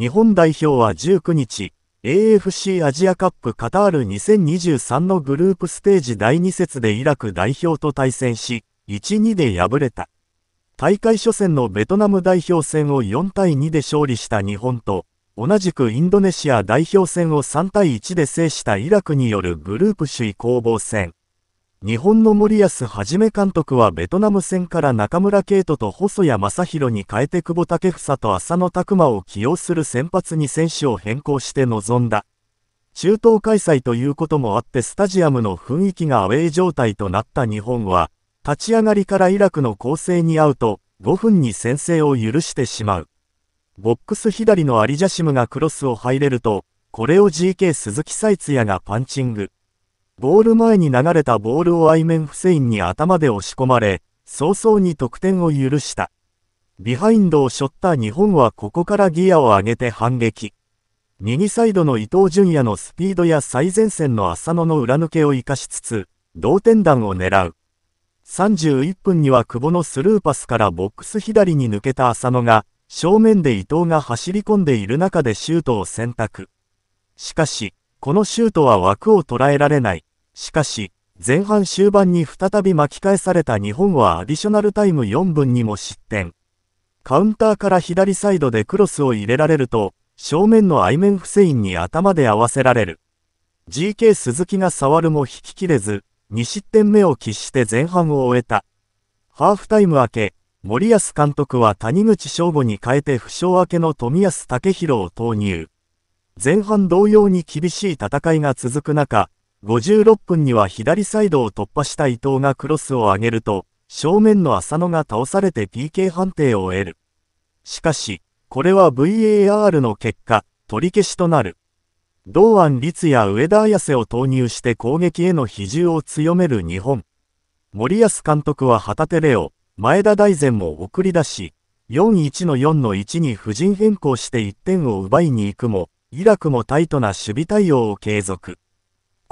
日本代表は19日、AFC アジアカップカタール2023のグループステージ第2節でイラク代表と対戦し、1-2で敗れた。大会初戦のベトナム代表戦を4対2で勝利した日本と、同じくインドネシア代表戦を3対1で制したイラクによるグループ首位攻防戦。日本の森保一監督はベトナム戦から中村敬斗と細谷正宏に変えて久保建英と浅野拓磨を起用する先発に選手を変更して臨んだ。中東開催ということもあってスタジアムの雰囲気がアウェー状態となった日本は、立ち上がりからイラクの攻勢に合うと、5分に先制を許してしまう。ボックス左のアリジャシムがクロスを入れると、これを GK 鈴木サイツヤがパンチング。ゴール前に流れたボールをアイメン・フセインに頭で押し込まれ、早々に得点を許した。ビハインドを背負った日本はここからギアを上げて反撃。右サイドの伊東純也のスピードや最前線の浅野の裏抜けを生かしつつ、同点弾を狙う。31分には久保のスルーパスからボックス左に抜けた浅野が、正面で伊東が走り込んでいる中でシュートを選択。しかし、このシュートは枠を捉えられない。しかし、前半終盤に再び巻き返された日本はアディショナルタイム4分にも失点。カウンターから左サイドでクロスを入れられると、正面のアイメン・フセインに頭で合わせられる。GK 鈴木が触るも引ききれず、2失点目を喫して前半を終えた。ハーフタイム明け、森保監督は谷口翔吾に変えて負傷明けの冨安武弘を投入。前半同様に厳しい戦いが続く中、56分には左サイドを突破した伊藤がクロスを上げると、正面の浅野が倒されて PK 判定を得る。しかし、これは VAR の結果、取り消しとなる。堂安律や上田綾瀬を投入して攻撃への比重を強める日本。森保監督は旗手レオ、前田大然も送り出し、4-1の4の1に布陣変更して1点を奪いに行くも、イラクもタイトな守備対応を継続。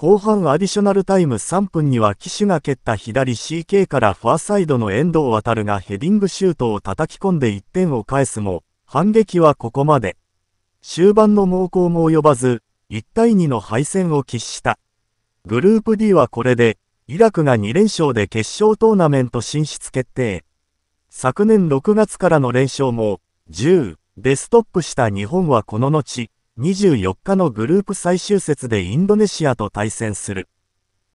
後半アディショナルタイム3分には騎手が蹴った左 CK からファーサイドの遠藤るがヘディングシュートを叩き込んで1点を返すも、反撃はここまで。終盤の猛攻も及ばず、1対2の敗戦を喫した。グループ D はこれで、イラクが2連勝で決勝トーナメント進出決定。昨年6月からの連勝も、10でストップした日本はこの後、24日のグループ最終節でインドネシアと対戦する。